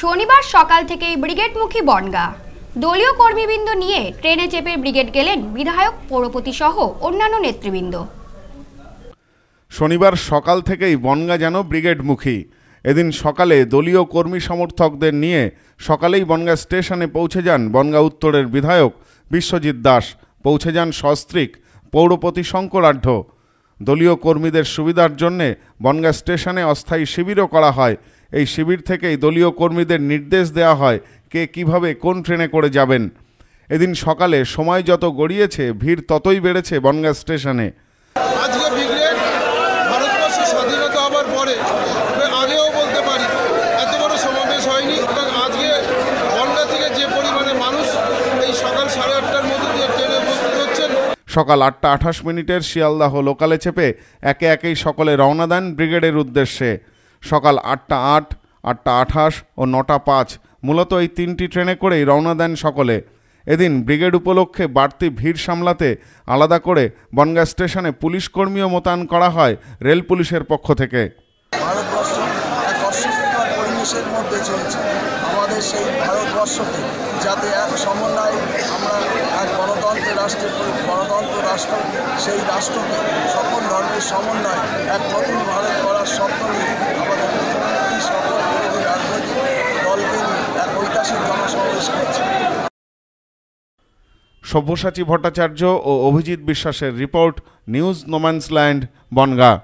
শনিবার সকাল থেকেই ব্রিগেডমুখী বনগা দলীয় কর্মীবৃন্দ নিয়ে ট্রেনে চেপে ব্রিগেড গেলেন বিধায়ক পৌরপতি সহ অন্যান্য নেতৃবৃন্দ শনিবার সকাল থেকেই বনগা যেন ব্রিগেডমুখী এদিন সকালে দলীয় কর্মী সমর্থকদের নিয়ে সকালেই বনগা স্টেশনে পৌঁছে যান বনগা উত্তরের বিধায়ক বিশ্বজিৎ দাস পৌঁছে যান সস্ত্রিক পৌরপতি শঙ্করাঢ্য দলীয় কর্মীদের সুবিধার জন্যে বনগা স্টেশনে অস্থায়ী শিবিরও করা হয় এই শিবির থেকেই দলীয় কর্মীদের নির্দেশ দেওয়া হয় কে কিভাবে কোন ট্রেনে করে যাবেন এদিন সকালে সময় যত গড়িয়েছে ভিড় ততই বেড়েছে বনগা স্টেশনে সকাল আটটা আঠাশ মিনিটের শিয়ালদাহ লোকালে চেপে একে একেই সকলে রওনা দেন ব্রিগেডের উদ্দেশ্যে সকাল আটটা আট আটটা আঠাশ ও নটা পাঁচ মূলত এই তিনটি ট্রেনে করেই রওনা দেন সকলে এদিন ব্রিগেড উপলক্ষে বাড়তি ভিড় সামলাতে আলাদা করে বনগা স্টেশনে পুলিশ কর্মীও মোতায়েন করা হয় রেল পুলিশের পক্ষ থেকে যাতে এক সমন্বয় আমরা এক গণতন্ত্র রাষ্ট্রে গণতন্ত্র রাষ্ট্র সেই রাষ্ট্রকে সকল ধর্মের সমন্বয় এক নতুন ভারত আমাদের সকল বিরোধী রাজনৈতিক দলকে এক ঐতিহাসিক জনসমাবেশ করছে সব্যসাচী ভট্টাচার্য ও অভিজিৎ বিশ্বাসের রিপোর্ট নিউজ নোম্যান্সল্যান্ড বনগাঁ